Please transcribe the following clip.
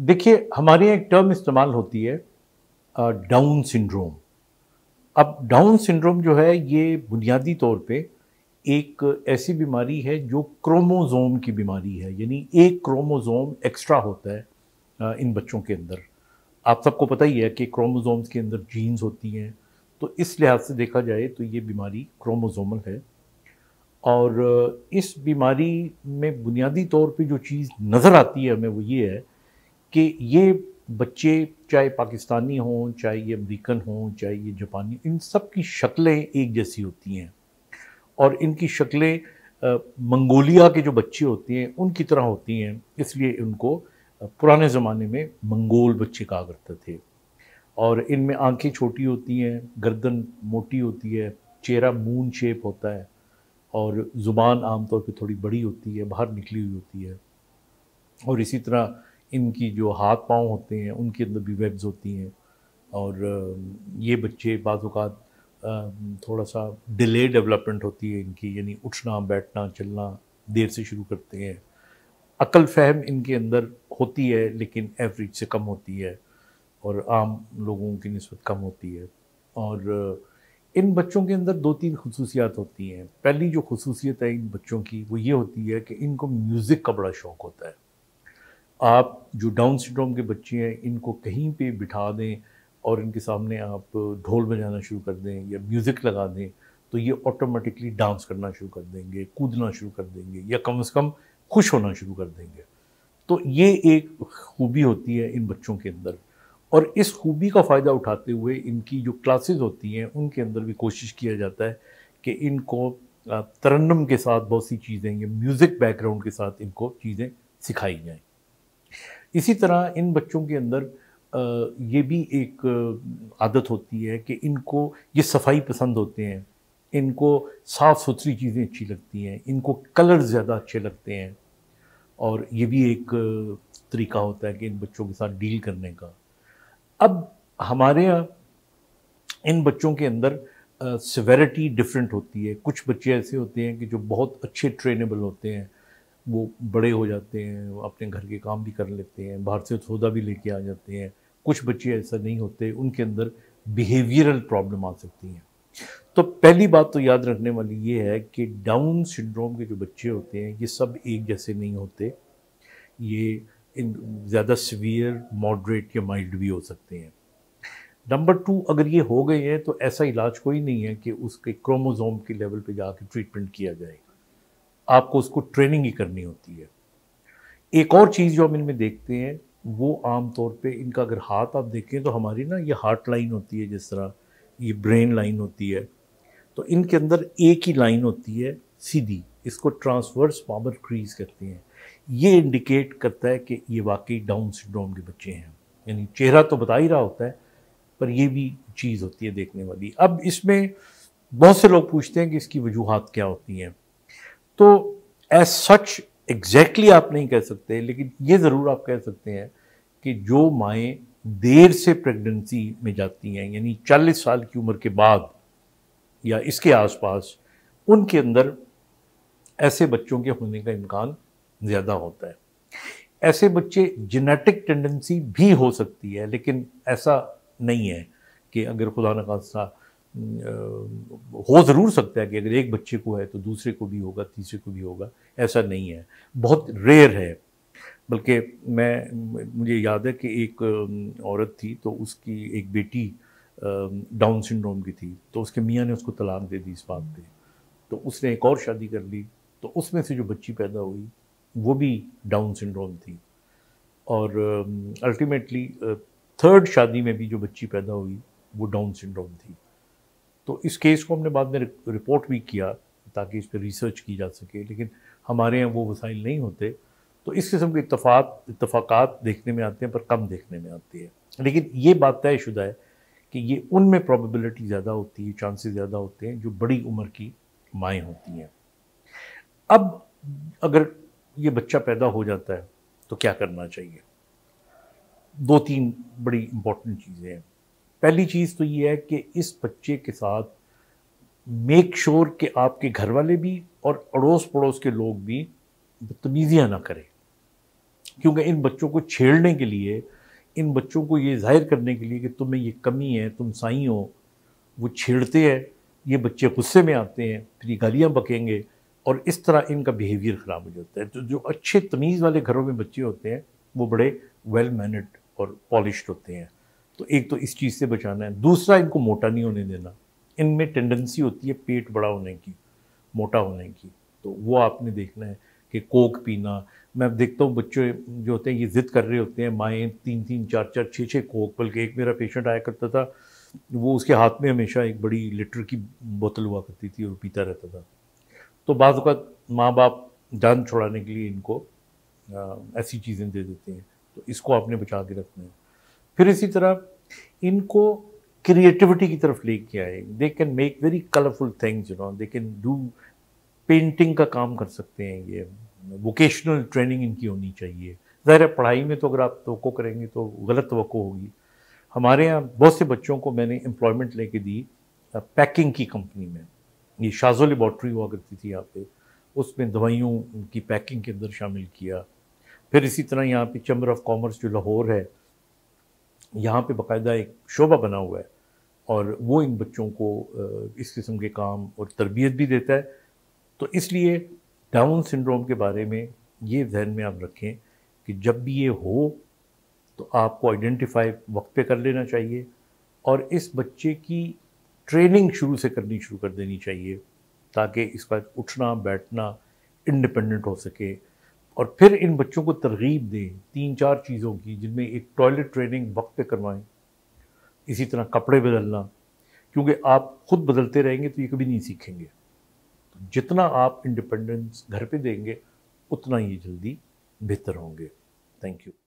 देखिए हमारे यहाँ एक टर्म इस्तेमाल होती है डाउन सिंड्रोम अब डाउन सिंड्रोम जो है ये बुनियादी तौर पे एक ऐसी बीमारी है जो क्रोमोज़ोम की बीमारी है यानी एक क्रोमोज़ोम एक्स्ट्रा होता है इन बच्चों के अंदर आप सबको पता ही है कि क्रोमोज़ोम्स के अंदर जीन्स होती हैं तो इस लिहाज से देखा जाए तो ये बीमारी क्रोमोज़ोमल है और इस बीमारी में बुनियादी तौर पे जो चीज़ नज़र आती है हमें वो ये है कि ये बच्चे चाहे पाकिस्तानी हों चाहे ये अमरीकन हों चाहे ये जापानी इन सब की शक्लें एक जैसी होती हैं और इनकी शक्लें मंगोलिया के जो बच्चे होते हैं उनकी तरह होती हैं इसलिए उनको पुराने ज़माने में मंगोल बच्चे कहा करते थे और इनमें आंखें छोटी होती हैं गर्दन मोटी होती है चेहरा मून शेप होता है और ज़ुबान आमतौर पर थोड़ी बड़ी होती है बाहर निकली हुई होती है और इसी तरह इनकी जो हाथ पाँव होते हैं उनके अंदर भी वेब्स होती हैं और ये बच्चे बाज़ात थोड़ा सा डिले डेवलपमेंट होती है इनकी यानी उठना बैठना चलना देर से शुरू करते हैं अकल फहम इनके अंदर होती है लेकिन एवरेज से कम होती है और आम लोगों की नस्बत कम होती है और इन बच्चों के अंदर दो तीन खसूसियात होती हैं पहली जो खसूसियत है इन बच्चों की वो ये होती है कि इनको म्यूज़िक का बड़ा शौक़ होता है आप जो डाउन सिंड्रोम के बच्चे हैं इनको कहीं पे बिठा दें और इनके सामने आप ढोल बजाना शुरू कर दें या म्यूज़िक लगा दें तो ये ऑटोमेटिकली डांस करना शुरू कर देंगे कूदना शुरू कर देंगे या कम से कम खुश होना शुरू कर देंगे तो ये एक खूबी होती है इन बच्चों के अंदर और इस खूबी का फ़ायदा उठाते हुए इनकी जो क्लासेस होती हैं उनके अंदर भी कोशिश किया जाता है कि इनको तरन्नम के साथ बहुत सी चीज़ें या म्यूज़िक बैकग्राउंड के साथ इनको चीज़ें सिखाई जाएँ इसी तरह इन बच्चों के अंदर ये भी एक आदत होती है कि इनको ये सफाई पसंद होते हैं इनको साफ़ सुथरी चीज़ें अच्छी लगती हैं इनको कलर ज़्यादा अच्छे लगते हैं और ये भी एक तरीका होता है कि इन बच्चों के साथ डील करने का अब हमारे यहाँ इन बच्चों के अंदर सिवेरिटी डिफरेंट होती है कुछ बच्चे ऐसे होते हैं कि जो बहुत अच्छे ट्रेनेबल होते हैं वो बड़े हो जाते हैं अपने घर के काम भी कर लेते हैं बाहर से सौदा भी लेके आ जाते हैं कुछ बच्चे ऐसा नहीं होते उनके अंदर बिहेवियरल प्रॉब्लम आ सकती हैं तो पहली बात तो याद रखने वाली ये है कि डाउन सिंड्रोम के जो बच्चे होते हैं ये सब एक जैसे नहीं होते ये ज़्यादा सीवियर मॉडरेट या माइल्ड भी हो सकते हैं नंबर टू अगर ये हो गए हैं तो ऐसा इलाज कोई नहीं है कि उसके क्रोमोज़ोम के लेवल पे जाके ट्रीटमेंट किया जाएगा आपको उसको ट्रेनिंग ही करनी होती है एक और चीज़ जो हम इनमें देखते हैं वो आमतौर पे इनका अगर हाथ आप देखें तो हमारी ना ये हार्ट लाइन होती है जिस तरह ये ब्रेन लाइन होती है तो इनके अंदर एक ही लाइन होती है सीधी इसको ट्रांसवर्स पावर क्रीज करते हैं ये इंडिकेट करता है कि ये वाकई डाउन सिंड्रोम के बच्चे हैं यानी चेहरा तो बता ही रहा होता है पर यह भी चीज़ होती है देखने वाली अब इसमें बहुत से लोग पूछते हैं कि इसकी वजूहत क्या होती हैं तो एज सच एग्जैक्टली आप नहीं कह सकते लेकिन ये ज़रूर आप कह सकते हैं कि जो माएँ देर से प्रेगनेंसी में जाती हैं यानी चालीस साल की उम्र के बाद या इसके आसपास उनके अंदर ऐसे बच्चों के होने का इम्कान ज़्यादा होता है ऐसे बच्चे जेनेटिक टेंडेंसी भी हो सकती है लेकिन ऐसा नहीं है कि अगर खुदा न खासा हो ज़रूर सकता है कि अगर एक बच्चे को है तो दूसरे को भी होगा तीसरे को भी होगा ऐसा नहीं है बहुत रेयर है बल्कि मैं मुझे याद है कि एक औरत थी तो उसकी एक बेटी डाउन सिंड्रोम की थी तो उसके मियाँ ने उसको तलाक दे दी इस बात पे तो उसने एक और शादी कर ली तो उसमें से जो बच्ची पैदा हुई वो भी डाउन सिंड्रोम थी और अल्टीमेटली थर्ड शादी में भी जो बच्ची पैदा हुई वो डाउन सिंड्रोम थी तो इस केस को हमने बाद में रिपोर्ट भी किया ताकि इस पर रिसर्च की जा सके लेकिन हमारे यहाँ वो वसाइल नहीं होते तो इस किस्म के इतफात इतफाक़ात देखने में आते हैं पर कम देखने में आते हैं लेकिन ये बात तयशुदा है कि ये उनमें प्रॉबिलिटी ज़्यादा होती है चांसेस ज़्यादा होते हैं जो बड़ी उम्र की माएँ होती हैं अब अगर ये बच्चा पैदा हो जाता है तो क्या करना चाहिए दो तीन बड़ी इम्पोर्टेंट चीज़ें हैं पहली चीज़ तो ये है कि इस बच्चे के साथ मेक श्योर sure कि आपके घर वाले भी और अड़ोस पड़ोस के लोग भी बदतमीज़ियाँ ना करें क्योंकि इन बच्चों को छेड़ने के लिए इन बच्चों को ये जाहिर करने के लिए कि तुम्हें ये कमी है तुम साई हो वो छेड़ते हैं ये बच्चे गुस्से में आते हैं फिर ये गालियाँ बकेंगे और इस तरह इनका बिहेवियर ख़राब हो जाता है तो जो अच्छे तमीज़ वाले घरों में बच्चे होते हैं वो बड़े वेल मैनड और पॉलिश होते हैं तो एक तो इस चीज़ से बचाना है दूसरा इनको मोटा नहीं होने देना इनमें टेंडेंसी होती है पेट बड़ा होने की मोटा होने की तो वो आपने देखना है कि कोक पीना मैं देखता हूँ बच्चे जो होते हैं ये ज़िद कर रहे होते हैं माएँ तीन तीन चार चार छः छः कोक बल्कि एक मेरा पेशेंट आया करता था वो उसके हाथ में हमेशा एक बड़ी लीटर की बोतल हुआ करती थी और पीता रहता था तो बाद माँ बाप जान छुड़ाने के लिए इनको ऐसी चीज़ें दे देते हैं तो इसको आपने बचा के रखना है फिर इसी तरह इनको क्रिएटिविटी की तरफ लेके आए they can make very colourful things you know they can do painting का काम कर सकते हैं ये वोकेशनल ट्रेनिंग इनकी होनी चाहिए ज़ाहिर है पढ़ाई में तो अगर आप तो करेंगे तो गलत तो होगी हमारे यहाँ बहुत से बच्चों को मैंने एम्प्लॉयमेंट लेके दी पैकिंग की कंपनी में ये शाजो लेबॉट्री हुआ करती थी यहाँ पे उसमें दवाइयों की पैकिंग के अंदर शामिल किया फिर इसी तरह यहाँ पे चैम्बर ऑफ कॉमर्स जो लाहौर है यहाँ पे बाकायदा एक शोभा बना हुआ है और वो इन बच्चों को इस किस्म के काम और तरबियत भी देता है तो इसलिए डाउन सिंड्रोम के बारे में ये जहन में आप रखें कि जब भी ये हो तो आपको आइडेंटिफाई वक्त पे कर लेना चाहिए और इस बच्चे की ट्रेनिंग शुरू से करनी शुरू कर देनी चाहिए ताकि इसका उठना बैठना इंडिपेंडेंट हो सके और फिर इन बच्चों को तरगीब दें तीन चार चीज़ों की जिनमें एक टॉयलेट ट्रेनिंग वक्त पे करवाएं इसी तरह कपड़े बदलना क्योंकि आप खुद बदलते रहेंगे तो ये कभी नहीं सीखेंगे तो जितना आप इंडिपेंडेंस घर पे देंगे उतना ही जल्दी बेहतर होंगे थैंक यू